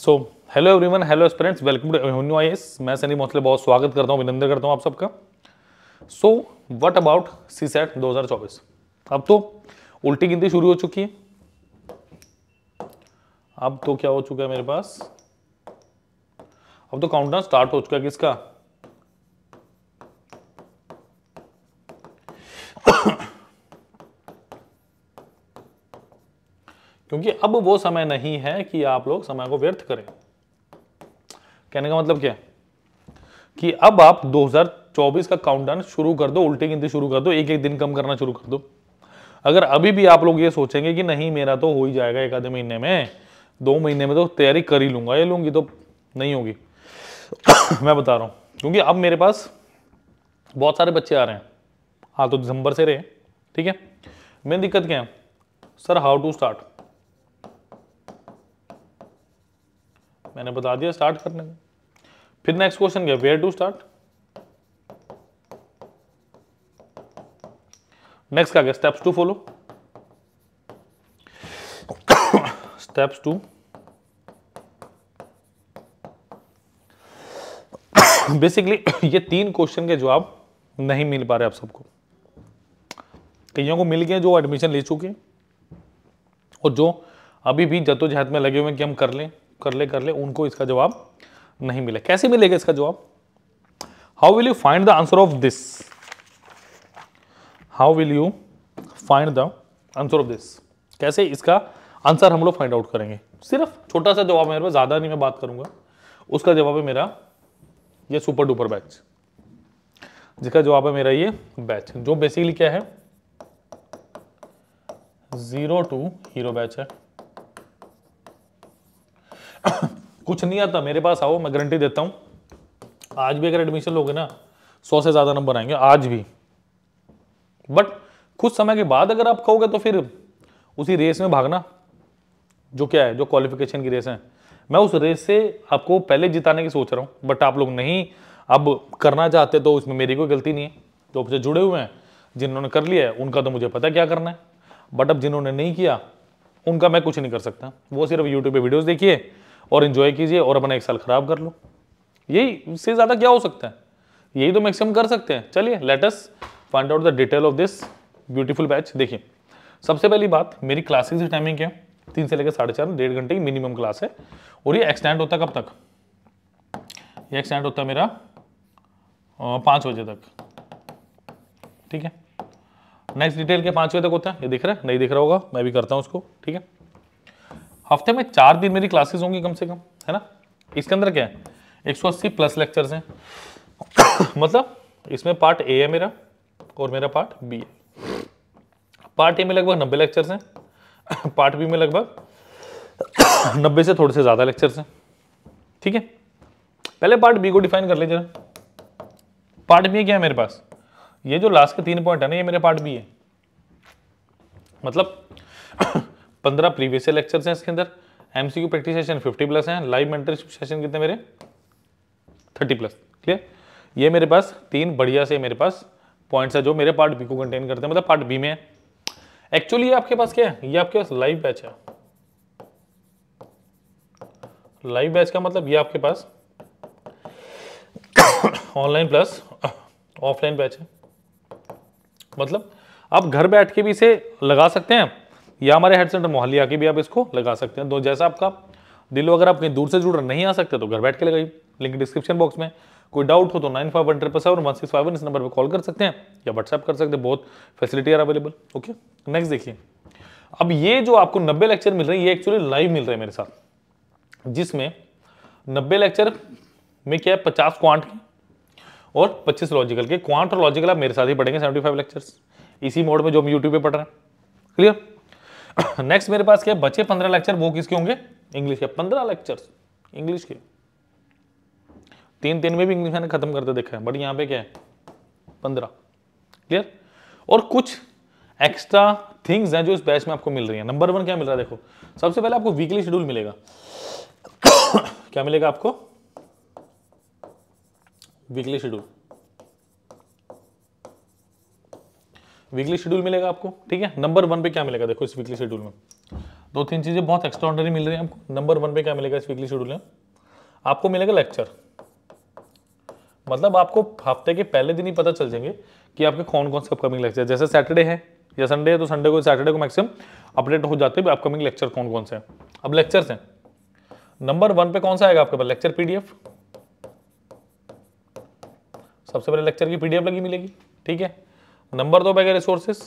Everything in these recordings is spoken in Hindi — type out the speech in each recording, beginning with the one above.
So hello everyone hello students welcome to new I S मैं सनी मोथले बहुत स्वागत करता हूँ अभिनंदन करता हूँ आप सबका so what about C set दो अब तो उल्टी गिनती शुरू हो चुकी है अब तो क्या हो चुका है मेरे पास अब तो काउंटडाउन स्टार्ट हो चुका है किसका क्योंकि अब वो समय नहीं है कि आप लोग समय को व्यर्थ करें कहने का मतलब क्या कि अब आप 2024 का काउंटडाउन शुरू कर दो उल्टी गिनती शुरू कर दो एक एक दिन कम करना शुरू कर दो अगर अभी भी आप लोग ये सोचेंगे कि नहीं मेरा तो हो ही जाएगा एक आधे महीने में दो महीने में तो तैयारी कर ही लूंगा ये लूंगी तो नहीं होगी मैं बता रहा हूं क्योंकि अब मेरे पास बहुत सारे बच्चे आ रहे हैं हाँ तो दिसंबर से रहे ठीक है मेन दिक्कत क्या है सर हाउ टू स्टार्ट मैंने बता दिया स्टार्ट करने का फिर नेक्स्ट क्वेश्चन क्या वेयर टू स्टार्ट नेक्स्ट क्या गया steps to follow steps to basically ये तीन क्वेश्चन के जवाब नहीं मिल पा रहे आप सबको कईयों को मिल गए जो एडमिशन ले चुके हैं और जो अभी भी जदोजहद में लगे हुए हैं कि हम कर लें कर ले कर ले उनको इसका जवाब नहीं मिला कैसे मिलेगा इसका जवाब how will you find the answer of this how will you find the answer of this कैसे इसका आंसर हम लोग फाइंड आउट करेंगे सिर्फ छोटा सा जवाब मेरे पास ज़्यादा नहीं मैं बात करूंगा उसका जवाब है मेरा ये सुपर डुपर बैच जिसका जवाब है मेरा ये बैच जो बेसिकली क्या है जीरो टू हीरो बैच है कुछ नहीं आता मेरे पास आओ मैं गारंटी देता हूँ आज भी अगर एडमिशन लोगे ना सौ से ज़्यादा नंबर आएंगे आज भी बट कुछ समय के बाद अगर आप कहोगे तो फिर उसी रेस में भागना जो क्या है जो क्वालिफिकेशन की रेस है मैं उस रेस से आपको पहले जिताने की सोच रहा हूँ बट आप लोग नहीं अब करना चाहते तो उसमें मेरी कोई गलती नहीं है जो तो मुझसे जुड़े हुए हैं जिन्होंने कर लिया है उनका तो मुझे पता क्या करना है बट अब जिन्होंने नहीं किया उनका मैं कुछ नहीं कर सकता वो सिर्फ यूट्यूब पर वीडियोज़ देखिए और इन्जॉय कीजिए और अपना एक साल ख़राब कर लो यही इससे ज़्यादा क्या हो सकता है यही तो मैक्सिमम कर सकते हैं चलिए let's find out the detail of this beautiful batch देखिए सबसे पहली बात मेरी क्लासेज की टाइमिंग क्या है तीन से लेकर साढ़े चार डेढ़ घंटे की मिनिमम क्लास है और ये एक्सटेंड होता है कब तक ये एक्सटेंड होता है मेरा पाँच बजे तक ठीक है नेक्स्ट डिटेल के पाँच बजे तक होता है ये दिख रहा है नहीं दिख रहा होगा मैं भी करता हूँ उसको ठीक है हफ्ते में चार दिन मेरी क्लासेस होंगी कम से कम है ना इसके अंदर क्या है 180 प्लस लेक्चर्स हैं मतलब इसमें पार्ट ए है मेरा और मेरा पार्ट बी है पार्ट ए में लगभग नब्बे लेक्चर्स हैं पार्ट बी में लगभग नब्बे से थोड़े से ज़्यादा लेक्चर्स हैं ठीक है पहले पार्ट बी को डिफाइन कर लीजिए पार्ट बी क्या है मेरे पास ये जो लास्ट के तीन पॉइंट है ना ये मेरे पार्ट बी है मतलब पंद्रह प्रीवियस लेक्चर्स हैं इसके अंदर MCQ practice session fifty plus हैं लाइव मेंटरशिप सेशन कितने मेरे थर्टी प्लस क्लियर ये मेरे पास तीन बढ़िया से मेरे पास पॉइंट्स है जो मेरे पार्ट बी को कंटेन करते हैं मतलब पार्ट बी में है एक्चुअली आपके पास क्या है ये आपके पास लाइव बैच है लाइव बैच का मतलब ये आपके पास ऑनलाइन प्लस ऑफलाइन बैच है मतलब आप घर बैठ के भी इसे लगा सकते हैं या हमारे हेड सेंटर मोहाली आके भी आप इसको लगा सकते हैं तो जैसा आपका दिल हो अगर आप कहीं दूर से जुड़ नहीं आ सकते तो घर बैठ के लगाइए लिंक डिस्क्रिप्शन बॉक्स में कोई डाउट हो तो nine five one triple seven one six five one इस नंबर पर कॉल कर सकते हैं या व्हाट्सएप कर सकते हैं बहुत facility are available okay next देखिए अब ये जो आपको नब्बे लेक्चर मिल रहे हैं ये एक्चुअली लाइव मिल रहे हैं मेरे साथ जिसमें नब्बे लेक्चर में क्या है पचास क्वांट के और पच्चीस लॉजिकल के क्वांट और लॉजिकल आप मेरे साथ ही पढ़ेंगे सेवेंटी फाइव लेक्चर्स इसी मोड में जो हम यूट्यूब पर पढ़ रहे हैं क्लियर नेक्स्ट मेरे पास क्या बचे पंद्रह लेक्चर वो किसके होंगे इंग्लिश के पंद्रह लेक्चर इंग्लिश के तीन तीन में भी इंग्लिश मैंने खत्म करते देखा है बट यहाँ पे क्या है पंद्रह क्लियर और कुछ एक्स्ट्रा थिंग्स हैं जो इस बैच में आपको मिल रही है नंबर वन क्या मिल रहा है देखो सबसे पहले आपको वीकली शेड्यूल मिलेगा क्या मिलेगा आपको वीकली शेड्यूल वीकली शेड्यूल मिलेगा आपको ठीक है नंबर वन पे क्या मिलेगा देखो इस वीकली शेड्यूल में दो तीन चीज़ें बहुत एक्स्ट्रॉडनरी मिल रही है आपको नंबर वन पे क्या मिलेगा इस वीकली शेड्यूल में आपको मिलेगा लेक्चर मतलब आपको हफ्ते के पहले दिन ही पता चल जाएंगे कि आपके कौन कौन से अपकमिंग लेक्चर जैसे सैटरडे है या संडे है तो संडे को सैटरडे को मैक्सिमम अपडेट हो जाते हैं अपकमिंग लेक्चर कौन कौन से हैं अब लेक्चर्स हैं नंबर वन पे कौन सा आएगा आपके पास लेक्चर पीडीएफ सबसे पहले लेक्चर की पीडीएफ लगी मिलेगी ठीक है नंबर दो बैगे रिसोर्सेस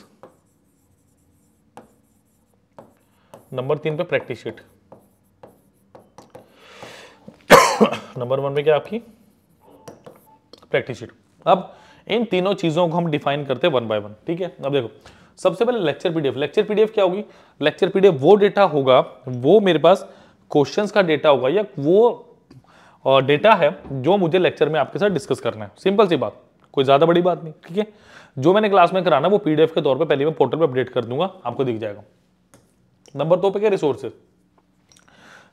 नंबर तीन पे प्रैक्टिस शीट नंबर वन पे क्या आपकी प्रैक्टिस शीट अब इन तीनों चीजों को हम डिफाइन करते हैं वन बाय वन ठीक है अब देखो सबसे पहले लेक्चर पीडीएफ लेक्चर पीडीएफ क्या होगी लेक्चर पीडीएफ वो डेटा होगा वो मेरे पास क्वेश्चंस का डेटा होगा या वो डेटा है जो मुझे लेक्चर में आपके साथ डिस्कस करना है सिंपल सी बात कोई ज़्यादा बड़ी बात नहीं ठीक है जो मैंने क्लास में कराना वो पीडीएफ के तौर पर पहले मैं पोर्टल पर अपडेट कर दूंगा आपको दिख जाएगा नंबर दो पे क्या रिसोर्सेज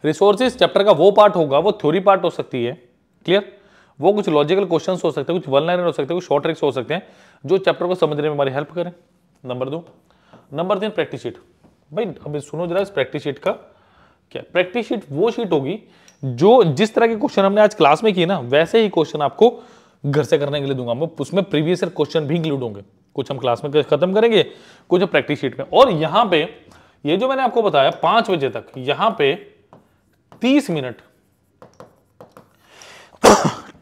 रिसोर्सेज चैप्टर का वो पार्ट होगा वो थ्योरी पार्ट हो सकती है क्लियर वो कुछ लॉजिकल क्वेश्चन हो सकते हैं कुछ वन लाइनर हो सकते हैं कुछ शॉर्ट ट्रिक्स हो सकते हैं जो चैप्टर को समझने में हमारी हेल्प करें नंबर दो नंबर तीन प्रैक्टिस शीट भाई अभी सुनो जरा इस प्रैक्टिस शीट का क्या प्रैक्टिस शीट वो शीट होगी जो जिस तरह के क्वेश्चन हमने आज क्लास में किए ना वैसे ही क्वेश्चन आपको घर से करने के लिए दूंगा मैं उसमें प्रीवियस ईयर क्वेश्चन भी इंक्लूड होंगे कुछ हम क्लास में खत्म करेंगे कुछ प्रैक्टिस शीट में और यहाँ पे ये जो मैंने आपको बताया पांच बजे तक यहाँ पे तीस मिनट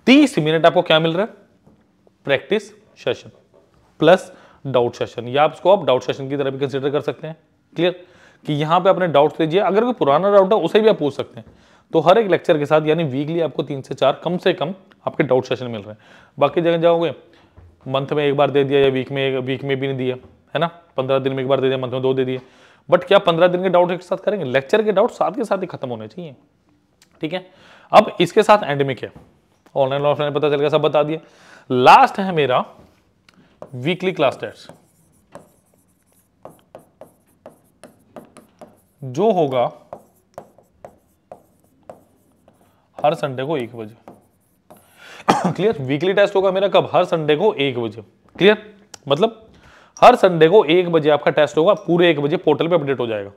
तीस मिनट आपको क्या मिल रहा है practice session plus doubt session या आपको आप डाउट सेशन की तरह भी कंसिडर कर सकते हैं क्लियर कि यहाँ पे अपने डाउट लीजिए अगर कोई पुराना डाउट है उसे भी आप पूछ सकते हैं तो हर एक लेक्चर के साथ यानी वीकली आपको तीन से चार कम से कम आपके डाउट सेशन मिल रहे हैं बाकी जगह जाओगे मंथ में एक बार दे दिया या वीक में वीक में भी नहीं दिया है ना पंद्रह दिन में एक बार दे दिया मंथ में दो दे दिए बट क्या पंद्रह दिन के डाउट एक साथ करेंगे लेक्चर के डाउट साथ के साथ ही खत्म होने चाहिए ठीक है अब इसके साथ एंड में क्या ऑनलाइन ऑफलाइन पता चल गया सब बता दिया लास्ट है मेरा वीकली क्लास टेस्ट जो होगा हर संडे को एक बजे क्लियर वीकली टेस्ट होगा मेरा कब हर संडे को एक बजे क्लियर मतलब हर संडे को एक बजे आपका टेस्ट होगा पूरे एक बजे पोर्टल पे अपडेट हो जाएगा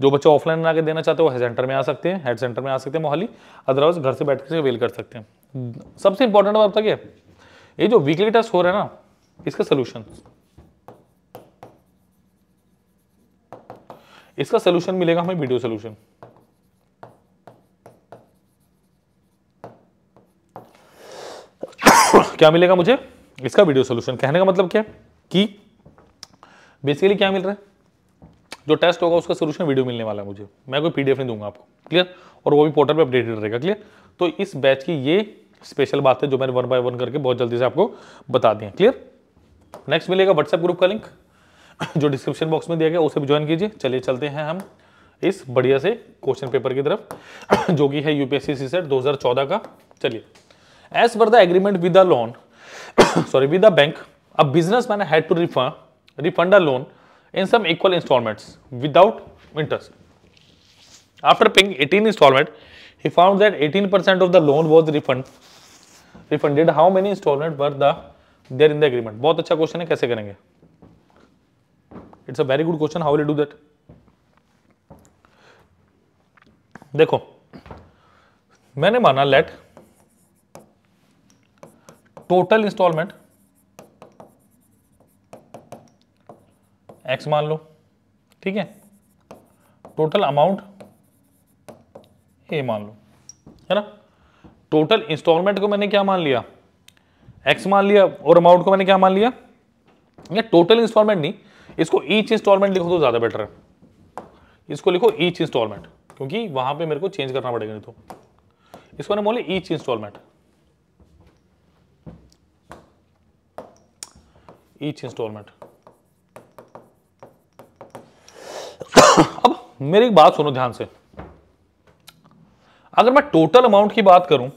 जो बच्चे ऑफलाइन आके देना चाहते हो हेड सेंटर में आ सकते हैं हेड सेंटर में आ सकते हैं मोहाली अदरवाइज घर से बैठ कर अवेल कर सकते हैं सबसे इंपॉर्टेंट बात क्या तो ये जो वीकली टेस्ट हो रहा है ना इसका सोल्यूशन इसका सोल्यूशन मिलेगा हमें वीडियो सोल्यूशन क्या मिलेगा मुझे इसका वीडियो सोल्यूशन कहने का मतलब क्या कि बेसिकली क्या मिल रहा है जो टेस्ट होगा उसका सोल्यूशन वीडियो मिलने वाला है मुझे मैं कोई पीडीएफ नहीं दूंगा आपको क्लियर और वो भी पोर्टल पे अपडेटेड रहेगा क्लियर तो इस बैच की ये स्पेशल बात है जो मैंने वन बाय वन करके बहुत जल्दी से आपको बता दिया क्लियर नेक्स्ट मिलेगा व्हाट्सएप ग्रुप का लिंक जो डिस्क्रिप्शन बॉक्स में दिया गया उसे भी ज्वाइन कीजिए चलिए चलते हैं हम इस बढ़िया से क्वेश्चन पेपर की तरफ जो कि है यूपीएससी सी सेट का चलिए एज पर the agreement with the loan sorry with the bank a businessman had to refund refund a loan in some equal installments without interest after paying 18 installment he found that 18 percent of the loan was refund refunded how many installment were the there in the agreement बहुत अच्छा क्वेश्चन है कैसे करेंगे it's a very good question how will do that देखो मैंने माना लेट टोटल इंस्टॉलमेंट एक्स मान लो ठीक है टोटल अमाउंट ए मान लो है ना टोटल इंस्टॉलमेंट को मैंने क्या मान लिया एक्स मान लिया और अमाउंट को मैंने क्या मान लिया ये टोटल इंस्टॉलमेंट नहीं इसको ईच इंस्टॉलमेंट लिखो तो ज़्यादा बेटर है इसको लिखो ईच इंस्टॉलमेंट क्योंकि वहां पे मेरे को चेंज करना पड़ेगा नहीं तो इसको मैंने बोले ईच इंस्टॉलमेंट ईच इंस्टॉलमेंट अब मेरी एक बात सुनो ध्यान से अगर मैं टोटल अमाउंट की बात करूं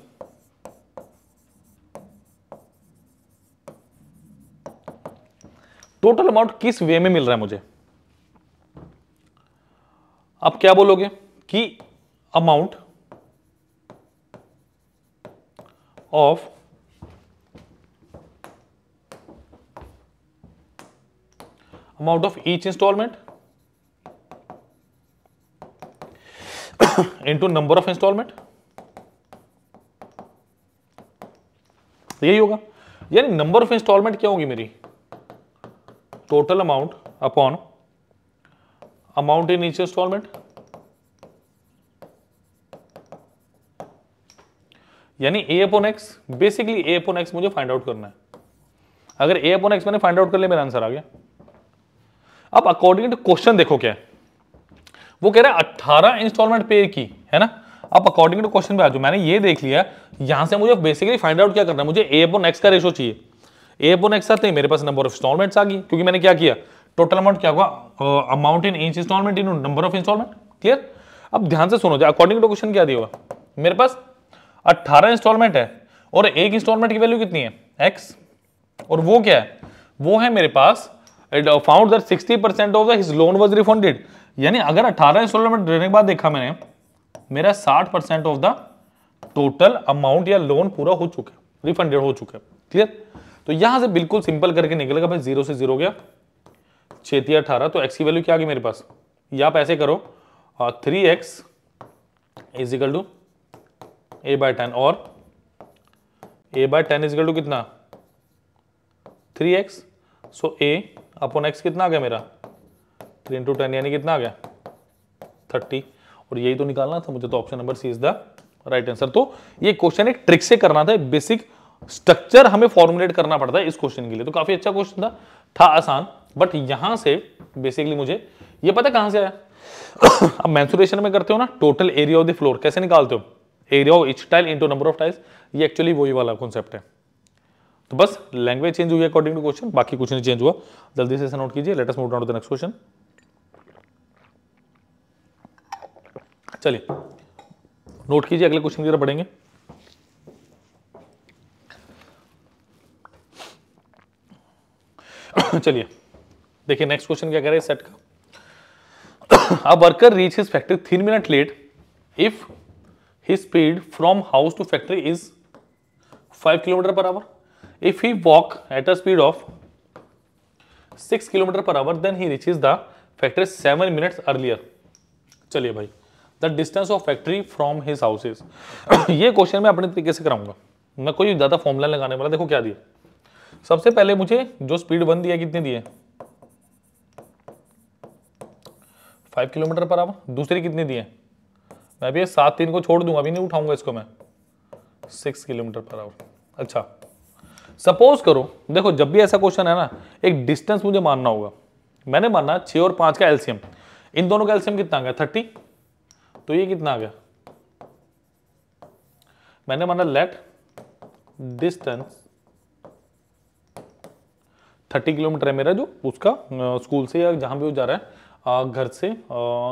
टोटल अमाउंट किस वे में मिल रहा है मुझे आप क्या बोलोगे कि amount of amount of each installment into number of installment यही होगा यानी नंबर ऑफ इंस्टॉलमेंट क्या होगी मेरी total amount upon amount in each installment यानी A upon X basically A upon X मुझे फाइंड आउट करना है अगर ए अपॉन एक्स मैंने फाइंड आउट कर लिया मेरा आंसर आ गया अब अकॉर्डिंग टू क्वेश्चन देखो क्या वो कह रहा है अट्ठारह इंस्टॉलमेंट पे की है ना अब अकॉर्डिंग टू क्वेश्चन पे आज मैंने ये देख लिया यहां से मुझे बेसिकली फाइंड आउट क्या करना है मुझे ए अपन एक्स का रेशो चाहिए ए अपन एक्स आते मेरे पास नंबर ऑफ इंस्टॉलमेंट्स आ गई क्योंकि मैंने क्या किया टोटल अमाउंट क्या हुआ amount in each installment in number of installment clear अब ध्यान से सुनो अकॉर्डिंग टू क्वेश्चन क्या दिया हुआ मेरे पास अट्ठारह इंस्टॉलमेंट है और एक इंस्टॉलमेंट की वैल्यू कितनी है एक्स और वो क्या है वो है मेरे पास found that percent of this his loan was refunded यानी अगर अठारह इंस्टॉलमेंट देने के बाद देखा मैंने मेरा साठ percent of the total amount या लोन पूरा हो चुका है रिफंडेड हो चुका है क्लियर तो यहां से बिल्कुल सिंपल करके निकलेगा भाई जीरो से जीरो गया छेती अठारह तो एक्स की वैल्यू क्या आ गई मेरे पास या आप ऐसे करो three X equal to A by ten और A by ten equal to कितना three X so A upon X कितना आ गया मेरा थ्री इंटू टेन यानी कितना आ गया थर्टी और यही तो निकालना था मुझे तो option number C is the right answer तो ये क्वेश्चन एक ट्रिक से करना था बेसिक स्ट्रक्चर हमें फॉर्मुलेट करना पड़ता है इस क्वेश्चन के लिए तो काफी अच्छा क्वेश्चन था था आसान बट यहां से बेसिकली मुझे ये पता कहां से आया अब मैंसुरेशन में करते हो ना total area of the floor कैसे निकालते हो area of each tile into number of tiles ये एक्चुअली वही वाला कॉन्सेप्ट है तो बस लैंग्वेज चेंज हुई अकॉर्डिंग टू क्वेश्चन बाकी कुछ नहीं चेंज हुआ जल्दी से नोट कीजिए let's just move down to the next question चलिए नोट कीजिए अगले क्वेश्चन की तरफ बढ़ेंगे चलिए देखिए नेक्स्ट क्वेश्चन क्या कह रहे हैं सेट का a worker reach his factory three minute late if his speed from house to factory is five kilometre per hour If he walk at a speed of 6 km per hour, then he reaches the factory 7 minutes earlier. चलिए भाई the distance of factory from his houses ये क्वेश्चन मैं अपने तरीके से कराऊंगा मैं कोई ज़्यादा फॉर्मूला लगाने वाला देखो क्या दिया सबसे पहले मुझे जो स्पीड वन दिया कितने दिए फाइव किलोमीटर पर आवर दूसरी कितने दिए मैं अभी सात तीन को छोड़ दूंगा अभी नहीं उठाऊंगा इसको मैं सिक्स किलोमीटर पर आवर अच्छा सपोज करो देखो जब भी ऐसा क्वेश्चन है ना एक डिस्टेंस मुझे मानना होगा मैंने माना छः और पाँच का एल्सियम इन दोनों का एल्सियम कितना आ गया थर्टी तो ये कितना आ गया मैंने माना लेट डिस्टेंस थर्टी किलोमीटर है मेरा जो उसका स्कूल से या जहाँ भी वो जा रहा है घर से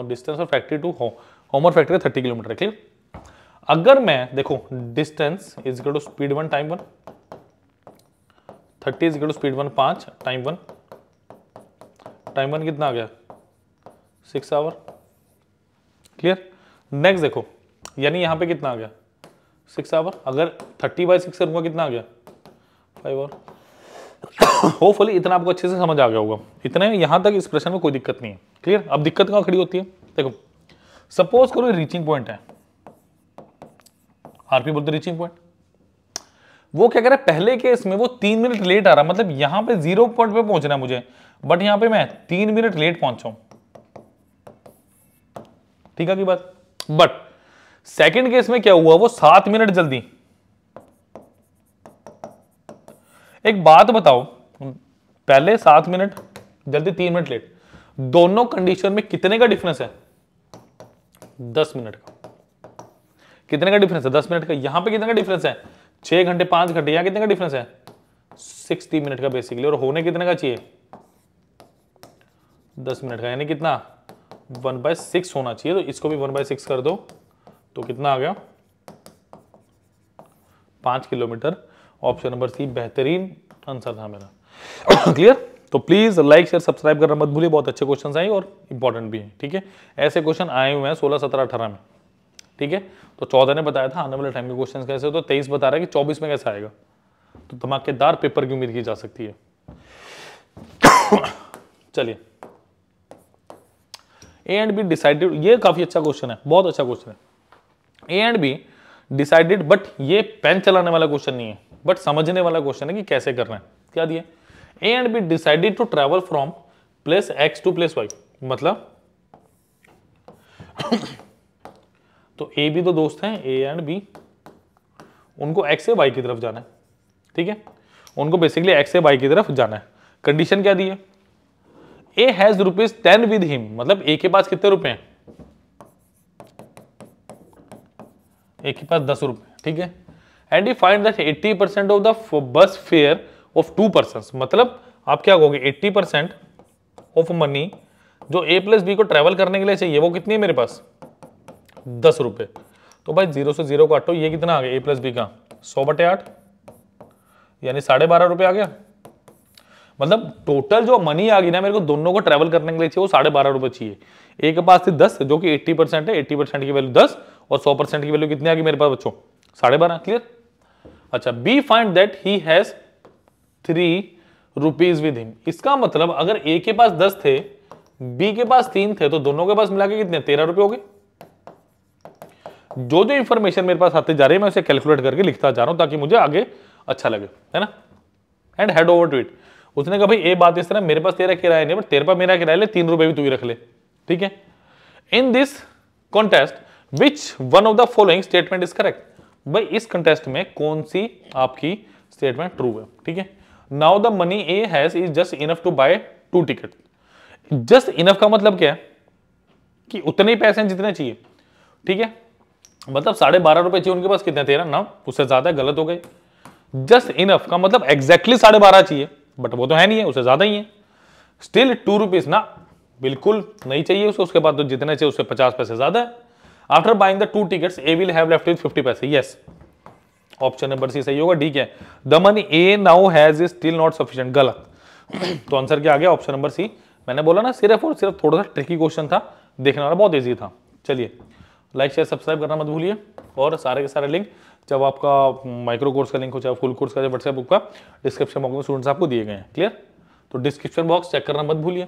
डिस्टेंस और फैक्ट्री टू होम होम और फैक्ट्री थर्टी किलोमीटर है क्लियर अगर मैं देखो distance is to speed one time one thirty is to speed one पाँच टाइम वन टाइम वन कितना आ गया सिक्स आवर क्लियर नेक्स्ट देखो यानी यहाँ पे कितना आ गया सिक्स आवर अगर थर्टी बाई सिक्स करूँगा कितना आ गया फाइव आवर होपफुली इतना आपको अच्छे से समझ आ गया होगा इतने यहाँ तक इस प्रश्न में कोई दिक्कत नहीं है क्लियर अब दिक्कत कहाँ खड़ी होती है देखो सपोज करो रीचिंग पॉइंट है आरपी बोलते रीचिंग पॉइंट वो क्या कह रहा है पहले केस में वो तीन मिनट लेट आ रहा मतलब यहां पे जीरो पॉइंट पे पहुंचना है मुझे बट यहां पे मैं तीन मिनट लेट पहुंचा ठीक है की बात बट सेकंड केस में क्या हुआ वो सात मिनट जल्दी एक बात बताओ पहले सात मिनट जल्दी तीन मिनट लेट दोनों कंडीशन में कितने का डिफरेंस है दस मिनट का कितने का डिफरेंस है दस मिनट का यहां पे कितने का डिफरेंस है छः घंटे पाँच घंटे यहाँ कितने का डिफरेंस है सिक्सटी मिनट का बेसिकली और होने कितने का चाहिए दस मिनट का यानी कितना वन बाय सिक्स होना चाहिए तो इसको भी वन बाय सिक्स कर दो तो कितना आ गया पाँच किलोमीटर ऑप्शन नंबर सी बेहतरीन आंसर था मेरा क्लियर तो प्लीज़ लाइक शेयर सब्सक्राइब करना मत भूलिए बहुत अच्छे क्वेश्चन आए और इंपॉर्टेंट भी हैं ठीक है ऐसे क्वेश्चन आए हुए हैं सोलह सत्रह अठारह में ठीक है तो चौदह ने बताया था आने वाले टाइम के क्वेश्चन कैसे तो तेईस बता रहा है कि चौबीस में कैसे आएगा तो धमाकेदार पेपर की उम्मीद की जा सकती है चलिए ए एंड बी डिसाइडेड ये काफी अच्छा क्वेश्चन है बहुत अच्छा क्वेश्चन है A and B decided but ये पेन चलाने वाला क्वेश्चन नहीं है बट समझने वाला क्वेश्चन है कि कैसे करना है क्या दिए A and B decided to travel from place X to place Y मतलब तो ए भी तो दोस्त हैं ए एंड बी उनको एक्स से वाई की तरफ जाना है ठीक है उनको बेसिकली एक्स से वाई की तरफ जाना है कंडीशन क्या दी है A has rupees ten with him मतलब ए के पास कितने रुपए हैं ए के पास दस रुपए ठीक है and you find that eighty percent of the bus fare of two person मतलब आप क्या कहोगे एट्टी परसेंट ऑफ मनी जो ए प्लस बी को ट्रेवल करने के लिए चाहिए वो कितनी है मेरे पास दस रुपये तो भाई जीरो से जीरो काटो ये कितना आ गया ए प्लस बी का सौ बटे आठ यानी साढ़े बारह रुपये आ गया मतलब टोटल जो मनी आ गई ना मेरे को दोनों को ट्रेवल करने के लिए चाहिए वो साढ़े बारह रुपये चाहिए ए के पास थी दस जो कि एट्टी परसेंट है एट्टी परसेंट की वैल्यू दस और सौ परसेंट की वैल्यू कितनी आ गई मेरे पास बच्चों साढ़े बारह क्लियर अच्छा B find that he has three rupees with him इसका मतलब अगर ए के पास दस थे बी के पास तीन थे तो दोनों के पास मिला के कितने तेरह रुपये हो गए जो जो इन्फॉर्मेशन मेरे पास आते जा रही है मैं उसे कैलकुलेट करके लिखता जा रहा हूँ ताकि मुझे आगे अच्छा लगे है ना and had over to it उसने कहा भाई ये बात इस तरह मेरे पास तेरा किराया नहीं बट तेरे पास मेरा किराया ले तीन रुपए भी तू ही रख ले ठीक है in this context which one of the following statement is correct भाई इस कंटेस्ट में कौन सी आपकी स्टेटमेंट ट्रू है ठीक है now the money A has is just enough to buy two ticket just enough का मतलब क्या है कि उतने ही पैसे हैं जितने चाहिए ठीक है मतलब साढ़े बारह रुपए चाहिए उनके पास कितने तेरह ना उससे ज्यादा गलत हो गए जस्ट इनफ का मतलब एग्जैक्टली साढ़े बारह चाहिए बट वो तो है नहीं है उससे ज्यादा ही है स्टिल टू रुपीज ना बिल्कुल नहीं चाहिए उसको उसके बाद तो जितने चाहिए उससे पचास पैसे ज्यादा है after buying the two ticket A will have left with fifty paise yes option number C सही होगा ठीक है the money A now has is still not sufficient गलत तो आंसर क्या आ गया ऑप्शन नंबर सी मैंने बोला ना सिर्फ और सिर्फ थोड़ा सा ट्रिकी क्वेश्चन था देखने वाला बहुत ईजी था चलिए लाइक शेयर सब्सक्राइब करना मत भूलिए और सारे के सारे लिंक जब आपका माइक्रो हम्म, कोर्स का लिंक हो चाहे फुल कोर्स का व्हाट्सएप बुक का डिस्क्रिप्शन बॉक्स में स्टूडेंट्स आपको दिए गए हैं क्लियर तो डिस्क्रिप्शन बॉक्स चेक करना मत भूलिए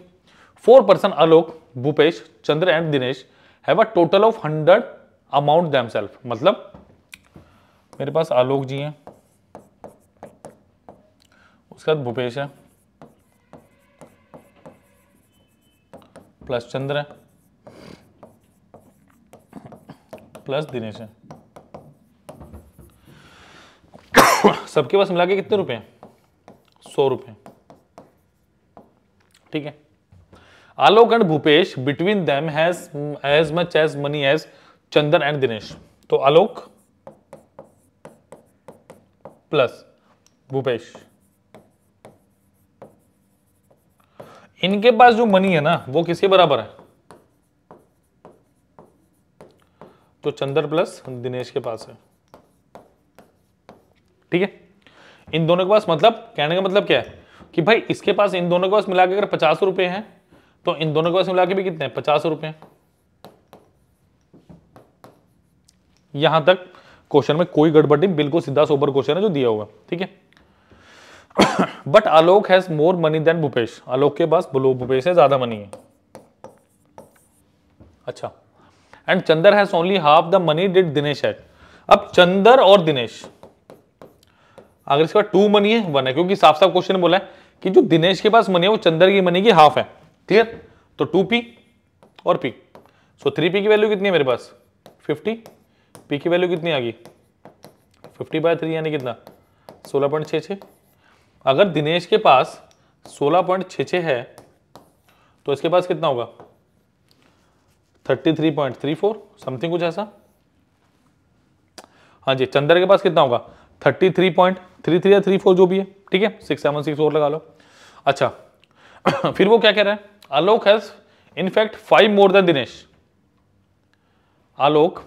four person Alok Bhupesh Chandra and Dinesh have a total of hundred amount them मतलब मेरे पास आलोक जी हैं उसके बाद भूपेश है प्लस चंद्र है प्लस दिनेश है सबके पास मिला के कितने रुपए हैं सौ रुपए ठीक है Alok and Bhupesh between them has as much as money as Chandan and Dinesh तो आलोक प्लस भूपेश इनके पास जो मनी है ना वो किसके बराबर है तो चंदर प्लस दिनेश के पास है ठीक है इन दोनों के पास मतलब कहने का मतलब क्या है कि भाई इसके पास इन दोनों के पास मिला के अगर पचास रुपए हैं तो इन दोनों के पास मिला के भी कितने पचास रुपए यहां तक क्वेश्चन में कोई गड़बड़ी बिल्कुल सीधा सोबर क्वेश्चन है जो दिया हुआ ठीक है but Alok has more money than Bhupesh Alok के पास भूपेश से ज्यादा मनी है अच्छा and Chander has only half the money did Dinesh had अब चंदर और दिनेश अगर इसके पास टू मनी है वन है क्योंकि साफ साफ क्वेश्चन बोला है कि जो दिनेश के पास मनी है वो चंदर की मनी की हाफ है क्लियर तो टू पी और पी सो थ्री पी की वैल्यू कितनी है मेरे पास फिफ्टी पी की वैल्यू कितनी आ गई फिफ्टी बाय थ्री यानी कितना सोलह पॉइंट छः छः अगर दिनेश के पास सोलह पॉइंट छः छः है तो इसके पास कितना होगा 33.34 समथिंग कुछ ऐसा हाँ जी चंद्र के पास कितना होगा 33.33 या 34 जो भी है ठीक है सिक्स सेवन सिक्स फोर लगा लो अच्छा फिर वो क्या कह रहा है Alok has in fact five more than Dinesh Alok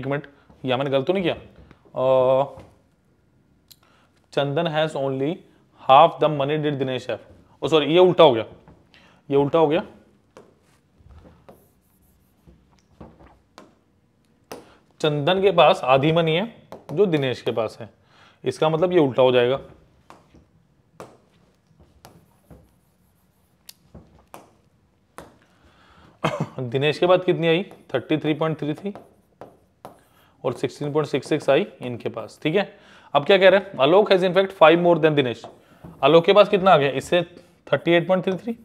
एक मिनट या मैंने गलत तो नहीं किया आ, Chandan has only half the money did Dinesh है सॉरी ये उल्टा हो गया ये उल्टा हो गया चंदन के पास आधी मनी है जो दिनेश के पास है इसका मतलब ये उल्टा हो जाएगा दिनेश के बाद कितनी आई थर्टी थ्री पॉइंट थ्री थी और सिक्सटीन पॉइंट सिक्स सिक्स आई इनके पास ठीक है अब क्या कह रहे हैं Alok has in fact five more than Dinesh Alok के पास कितना आ गया इससे thirty eight point three three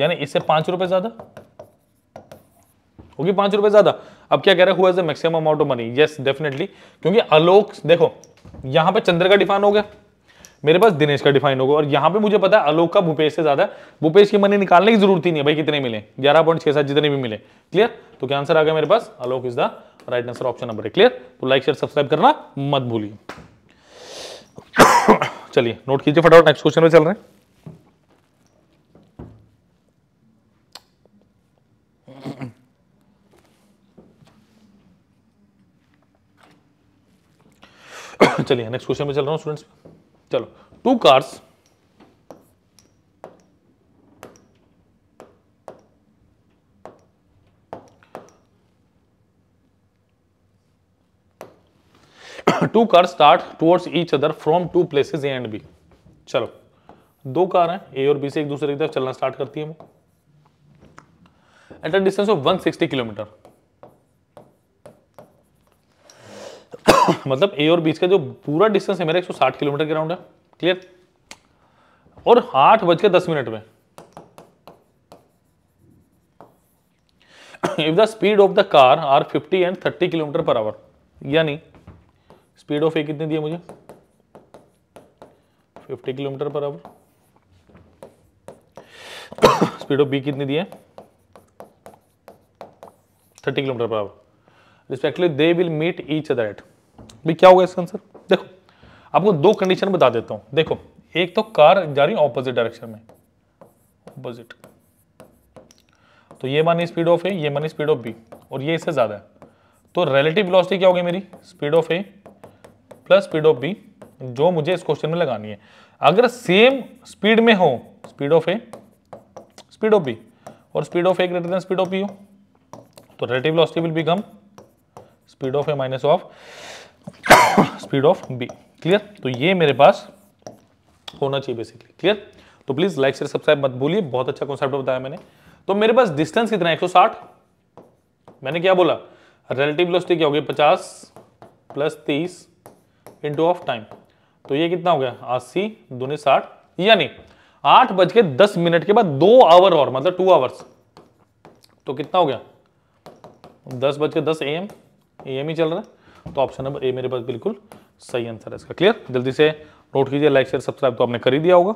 यानी इससे पांच रुपए ज्यादा होगी पांच रुपए ज्यादा अब क्या कह रहा है maximum amount of money yes definitely क्योंकि अलोक देखो यहां पर चंद्र का डिफाइन हो गया मेरे पास दिनेश का डिफाइन होगा और यहां पे मुझे पता है अलोक का भूपेश से ज्यादा भूपेश की मनी निकालने की जरूरत ही नहीं है भाई कितने मिले ग्यारह पॉइंट छह सात जितने भी मिले क्लियर तो क्या आंसर आ गया मेरे पास Alok is the right answer option number है क्लियर तो लाइक शेयर सब्सक्राइब करना मत भूलिए चलिए नोट कीजिए फटाफट नेक्स्ट क्वेश्चन में चल रहे हैं चलिए नेक्स्ट क्वेश्चन में चल रहा हूं स्टूडेंट्स चलो two cars two car start towards each other from two places A and B चलो दो कार हैं ए और बी से एक दूसरे की तरफ चलना स्टार्ट करती है वो at a distance of 160 kilometre मतलब ए और बीच का जो पूरा डिस्टेंस है मेरा 160 किलोमीटर के राउंड है क्लियर और आठ बज के दस मिनट में if the speed of the car are 50 and 30 kilometre per hour यानी स्पीड ऑफ ए कितने दिया मुझे 50 kilometre per our speed of B कितने दिए है 30 kilometre per hour respectively they will meet each other at भाई क्या होगा इसका आंसर देखो आपको दो कंडीशन बता देता हूं देखो एक तो कार जा रही ऑपोजिट डायरेक्शन में ऑपोजिट तो ये मानी स्पीड ऑफ ए ये मानी स्पीड ऑफ बी और ये इससे ज़्यादा है तो रिलेटिव वेलोसिटी क्या होगी मेरी speed of A plus speed of B जो मुझे इस क्वेश्चन में लगानी है अगर सेम स्पीड में हो speed of A speed of B और speed of A greater than speed of B हो तो relative velocity will become speed of A minus of speed of B clear तो ये मेरे पास होना चाहिए बेसिकली क्लियर तो प्लीज लाइक से सब्सक्राइब मत भूलिए बहुत अच्छा कॉन्सेप्ट बताया मैंने तो मेरे पास डिस्टेंस कितना है 160 मैंने क्या बोला रिलेटिव क्या हो गया पचास प्लस तीस इंटू ऑफ टाइम तो ये कितना हो गया अस्सी दूनी साठ यानी आठ बज के दस मिनट के बाद दो आवर और मतलब टू आवर्स तो कितना हो गया दस बज के दस ए एम ही चल रहा है तो ऑप्शन नंबर ए मेरे पास बिल्कुल सही आंसर है इसका क्लियर जल्दी से नोट कीजिए लाइक शेयर सब्सक्राइब तो आपने कर ही दिया होगा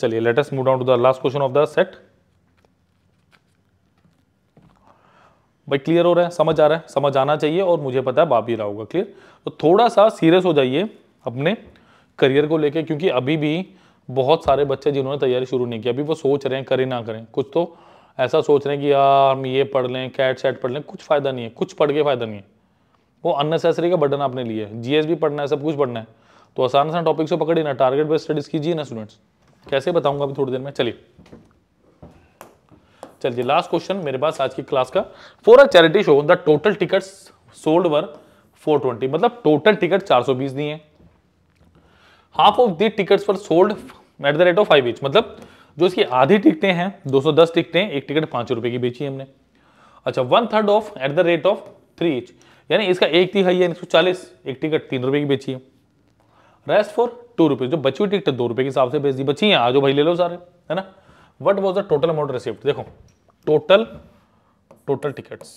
चलिए let's just move down to the last question of the set भाई क्लियर हो रहा है समझ आ रहा है समझ आना चाहिए और मुझे पता है बाप ही रहा होगा क्लियर तो थोड़ा सा सीरियस हो जाइए अपने करियर को लेके क्योंकि अभी भी बहुत सारे बच्चे जिन्होंने तैयारी शुरू नहीं की अभी वो सोच रहे हैं करें ना करें कुछ तो ऐसा सोच रहे हैं कि यार हम ये पढ़ लें कैट सेट पढ़ लें कुछ फ़ायदा नहीं है कुछ पढ़ के फ़ायदा नहीं है वो अननेसेसरी का बर्डन आपने लिया है जीएस भी पढ़ना है सब कुछ पढ़ना है तो आसान आसान टॉपिक से पकड़िए ना टारगेट बेस्ड स्टडीज कीजिए ना स्टूडेंट्स कैसे बताऊंगा अभी थोड़ी देर में चलिए चलिए लास्ट क्वेश्चन मेरे पास आज की क्लास का four a charity show the total ticket sold were 420 मतलब टोटल टिकट 420 दिए half of the ticket were sold at the rate of five each मतलब जो इसकी आधी टिकटें हैं 210 टिकटें एक टिकट पांच रुपए की बेची हमने अच्छा one third of at the rate of three each यानी इसका एक तिहाई यानी एक सौ चालीस एक टिकट तीन रुपए की बेची है रेस्ट फॉर टू रुपीज़ जो बची हुई टिकट दो रुपए के हिसाब से बेच दी बची है आज भाई ले लो सारे है ना what was the total amount receipt देखो टोटल टोटल टिकट्स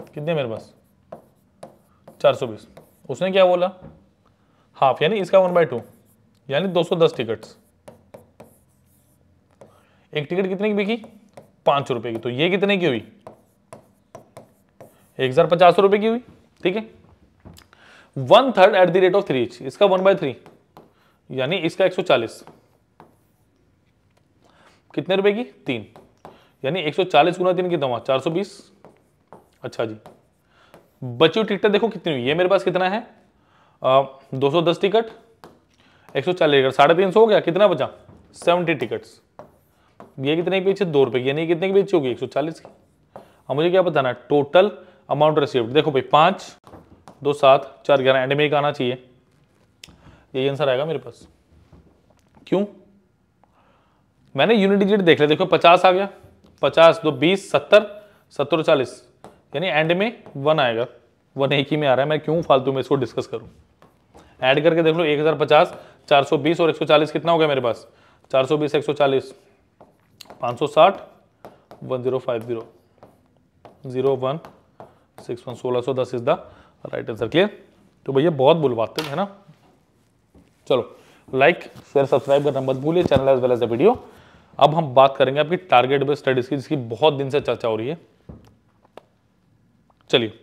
कितने मेरे पास चार सौ बीस उसने क्या बोला हाफ यानी इसका वन बाई टू यानी दो सौ दस टिकट एक टिकट कितने की बिकी पांच रुपए की तो ये कितने की हुई एक हजार पचास रुपए की हुई ठीक है one third at the rate of three इसका वन बाय थ्री यानी इसका एक सौ चालीस कितने रुपए की तीन यानी एक सौ चालीस गुना तीन कितना हुआ चार सौ बीस अच्छा जी बच्चों हुई टिकटें देखो कितनी हुई ये मेरे पास कितना है दो सौ दस टिकट एक सौ चालीस साढ़े तीन सौ हो गया कितना बचा सेवेंटी टिकट्स ये कितने की बेची दो रुपए की यानी कितने की बेची होगी एक सौ चालीस की अब मुझे क्या बताना है टोटल अमाउंट रिसीव देखो भाई पाँच दो सात चार ग्यारह एंड में एक आना चाहिए यही आंसर आएगा मेरे पास क्यों मैंने यूनिट डिजिट देख लिया देखो पचास आ गया पचास दो बीस सत्तर सत्तर चालीस यानी एंड में वन आएगा वन एक ही में आ रहा है मैं क्यों फालतू में इसको डिस्कस करूं ऐड करके देख लो एक हज़ार पचास चार सौ बीस और एक सौ चालीस कितना हो गया मेरे पास चार सौ बीस एक सौ चालीस पाँच सौ साठ one zero five zero zero one six one सोलह सौ दस is the right answer clear तो भैया बहुत बुलवाते है ना चलो लाइक शेयर सब्सक्राइब करना मत भूलिए channel as well as the video अब हम बात करेंगे आपकी टारगेट बेस्ड स्टडीज की जिसकी बहुत दिन से चर्चा हो रही है चलिए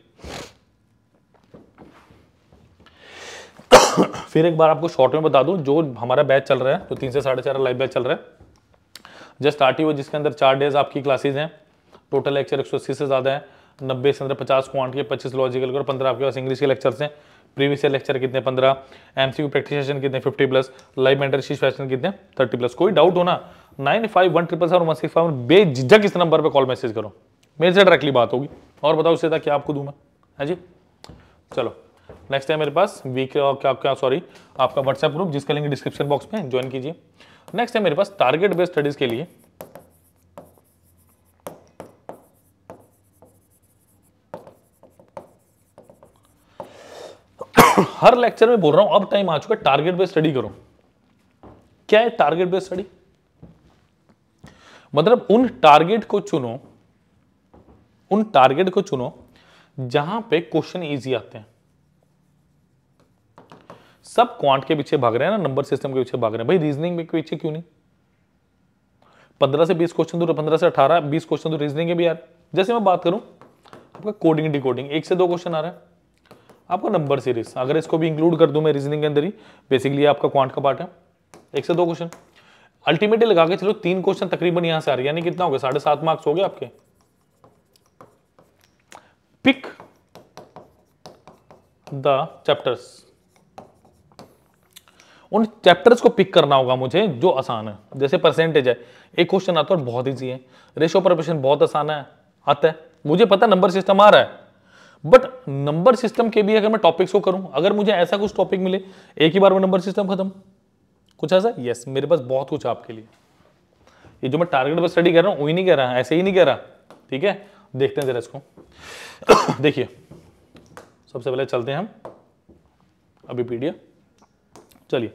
फिर एक बार आपको शॉर्ट में बता दूं जो हमारा बैच चल रहा है जो तीन से साढ़े चार लाइव बैच चल रहा है जस्ट आर टी जिसके अंदर चार डेज आपकी क्लासेज हैं टोटल लेक्चर एक से ज़्यादा है नब्बे से अंदर पचास क्वांट के पच्चीस लॉजिकल के और पंद्रह आपके पास इंग्लिश के लेक्चर्स हैं प्रीवियस ईयर लेक्चर कितने पंद्रह M C Q practice session कितने fifty plus live mentorship session कितने थर्टी प्लस कोई डाउट होना nine five one triple seven one six five बेझिझक इस नंबर पर कॉल मैसेज करो मेरे से डायरेक्टली बात होगी और बताओ था क्या आपको दूंगा है जी चलो नेक्स्ट है मेरे पास वीक क्या क्या सॉरी आपका व्हाट्सएप ग्रुप जिसका लिंक डिस्क्रिप्शन बॉक्स में ज्वाइन कीजिए नेक्स्ट है मेरे पास टारगेट बेस्ड स्टडीज के लिए हर लेक्चर में बोल रहा हूं अब टाइम आ चुका है टारगेट बेस्ड स्टडी करो क्या है टारगेट बेस्ड स्टडी मतलब उन टारगेट को चुनो उन टारगेट को चुनो जहां पे क्वेश्चन इजी आते हैं सब क्वांट के पीछे भाग रहे हैं ना नंबर सिस्टम के पीछे भाग रहे हैं भाई रीजनिंग में पीछे क्यों नहीं पंद्रह से बीस क्वेश्चन दूर पंद्रह से अठारह बीस क्वेश्चन दूर रीजनिंग के भी यार जैसे मैं बात करूं आपका कोडिंग डिकोडिंग एक से दो क्वेश्चन आ रहा है आपका नंबर सीरीज अगर इसको भी इंक्लूड कर दूं मैं रीजनिंग के अंदर ही बेसिकली आपका क्वांट का पार्ट है एक से दो क्वेश्चन अल्टीमेटली लगा के चलो तीन क्वेश्चन तकरीबन यहां से आ रही यानी कितना हो गया साढ़े सात मार्क्स हो गए आपके पिक द चैप्टर्स उन चैप्टर्स को पिक करना होगा मुझे जो आसान है जैसे परसेंटेज है एक क्वेश्चन आता है और बहुत ईजी है रेशो प्रपोशन बहुत आसान है आता है मुझे पता नंबर सिस्टम आ रहा है बट नंबर सिस्टम के भी अगर मैं टॉपिक्स को करूं अगर मुझे ऐसा कुछ टॉपिक मिले एक ही बार में नंबर सिस्टम खत्म कुछ ऐसा यस मेरे पास बहुत कुछ आपके लिए ये जो मैं टारगेट पर स्टडी कर रहा हूं वही नहीं कह रहा ऐसे ही नहीं कह रहा ठीक है देखते हैं जरा इसको देखिए सबसे पहले चलते हैं हम अभी पीडिया चलिए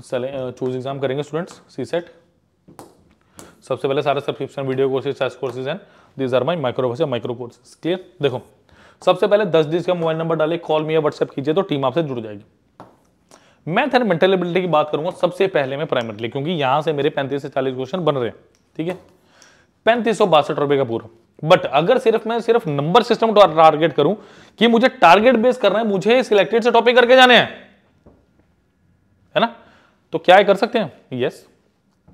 चूज एग्जाम uh, करेंगे स्टूडेंट्स सी सेट सबसे पहले सारे subscription video courses test courses and these are my micro micro courses clear देखो सबसे पहले दस दिन का मोबाइल नंबर डाले कॉल में या व्हाट्सएप कीजिए तो टीम आपसे जुड़ जाएगी मैथ एंड मेंटल एबिलिटी की बात करूंगा सबसे पहले मैं प्राइमरली क्योंकि यहां से मेरे पैंतीस से चालीस क्वेश्चन बन रहे हैं ठीक है पैंतीस सौ बासठ रुपए का पूरा बट अगर सिर्फ मैं सिर्फ नंबर सिस्टम टारगेट करूं कि मुझे टारगेट बेस करना है मुझे सिलेक्टेड से टॉपिक करके जाने हैं है ना तो क्या कर सकते हैं यस yes.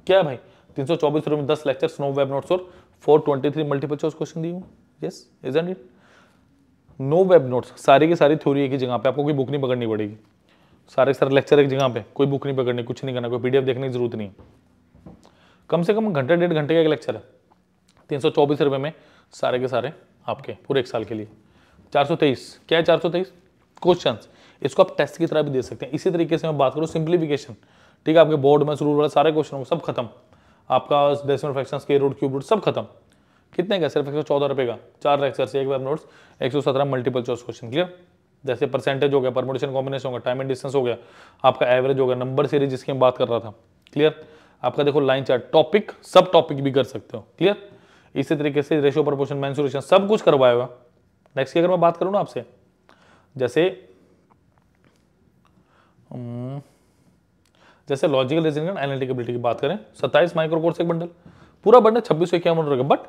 क्या है भाई तीन सौ चौबीस में दस लेक्चर नो वेब नोट्स और four twenty three multiple choice question दी हूँ yes is and it no web notes सारी की सारी थ्योरी एक ही जगह पे आपको कोई बुक नहीं पकड़नी पड़ेगी सारे सारे लेक्चर एक जगह पे कोई बुक नहीं पकड़नी कुछ नहीं करना कोई पीडीएफ देखने की जरूरत नहीं कम से कम घंटे डेढ़ घंटे का एक लेक्चर है तीन सौ चौबीस रुपये में सारे के सारे आपके पूरे एक साल के लिए चार सौ तेईस क्या है चार सौ तेईस क्वेश्चन इसको आप टेस्ट की तरह भी दे सकते हैं इसी तरीके से मैं बात करूँ सिंप्लीफिकेशन ठीक है आपके बोर्ड में शुरू वाला सारे क्वेश्चन होंगे सब खत्म आपका डेसिमल फ्रैक्शन के रूट क्यूब रूट सब खत्म कितने का सिर्फ एक सौ चौदह रुपये का चार लेक्चर से एक वेब नोट्स एक सौ सत्रह मल्टीपल चॉइस क्वेश्चन क्लियर जैसे परसेंटेज हो गया परमोटेशन कॉम्बिनेशन हो गया टाइम एंड डिस्टेंस हो गया आपका एवरेज हो गया नंबर सीरीज जिसकी मैं बात कर रहा था क्लियर आपका देखो लाइन चार्ट टॉपिक सब टॉपिक भी कर सकते हो क्लियर इसी तरीके से रेशियो प्रपोर्शन मैंसुरेशन सब कुछ करवाया हुआ नेक्स्ट की अगर मैं बात करूँ ना आपसे जैसे हम्म, जैसे लॉजिकल रीजनिंग एंड एनालिटिकबिलिटी की बात करें सत्ताईस माइक्रो कोर्स एक बंडल पूरा बंडल छब्बीस सौ इक्यावन रुपये बट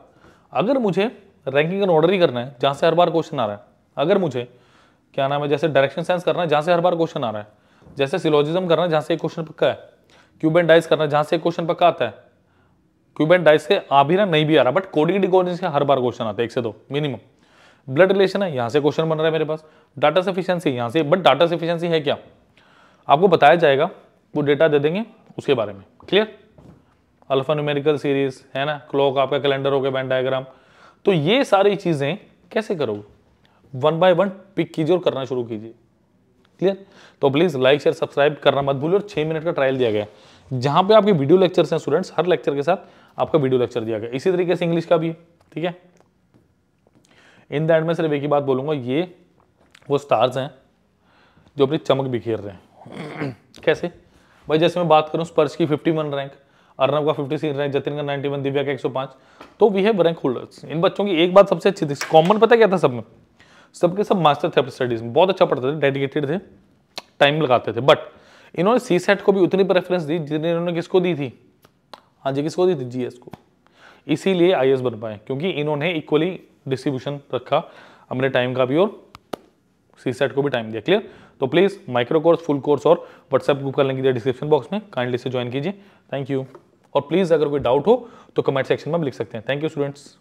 अगर मुझे रैंकिंग एंड ऑर्डर ही करना है जहाँ से हर बार क्वेश्चन आ रहा है अगर मुझे क्या नाम है जैसे डायरेक्शन सेंस करना है जहाँ से हर बार क्वेश्चन आ रहा है जैसे सिलोजिज्म करना है जहाँ से एक क्वेश्चन पक्का है क्यूब एंड डाइस करना है जहाँ से एक क्वेश्चन पक्का आता है क्यूब एंड डाइस से आ भी रहा नहीं भी आ रहा बट कोडिंग डिकोडिंग से हर बार क्वेश्चन आता है एक से दो मिनिमम ब्लड रिलेशन है यहाँ से क्वेश्चन बन रहा है मेरे पास डाटा सफिशियंसी यहाँ से बट डाटा सफिशियंसी है क्या आपको बताया जाएगा वो डेटा दे देंगे उसके बारे में क्लियर अल्फा न्यूमेरिकल सीरीज है ना क्लॉक आपका कैलेंडर हो गया बैंड डायग्राम तो ये सारी चीज़ें कैसे करोगे वन बाय वन पिक कीजिए और करना शुरू कीजिए क्लियर तो प्लीज़ लाइक शेयर सब्सक्राइब करना मत भूलिए और छह मिनट का ट्रायल दिया गया जहां पे आपके वीडियो लेक्चर्स हैं स्टूडेंट्स हर लेक्चर के साथ आपका वीडियो लेक्चर दिया गया इसी तरीके से इंग्लिश का भी ठीक है इन द एंड में सिर्फ एक ही बात बोलूंगा ये वो स्टार्स हैं जो अपनी चमक बिखेर रहे हैं कैसे भाई जैसे मैं बात करूँ स्पर्श की फिफ्टी वन रैंक अर्नब का फिफ्टी सिक्स रैंक जतिन का नाइन्टी वन दिव्या का एक सौ पाँच तो वी हैव रैंक होल्डर्स इन बच्चों की एक बात सबसे अच्छी थी कॉमन पता क्या था सब में सबके सब मास्टर थे स्टडीज में बहुत अच्छा पढ़ते थे डेडिकेटेड थे टाइम लगाते थे बट इन्होंने सी सेट को भी उतनी प्रेफरेंस दी जितनी इन्होंने किसको दी थी हाँ जी किसको दी थी जी को इसीलिए आई बन पाए क्योंकि इन्होंने इक्वली डिस्ट्रीब्यूशन रखा अपने टाइम का भी और सी सेट को भी टाइम दिया क्लियर तो please micro course full course और व्हाट्सएप ग्रुप का लिंक दिया डिस्क्रिप्शन बॉक्स में काइंडली से ज्वाइन कीजिए थैंक यू और प्लीज़ अगर कोई डाउट हो तो कमेंट सेक्शन में लिख सकते हैं थैंक यू स्टूडेंट्स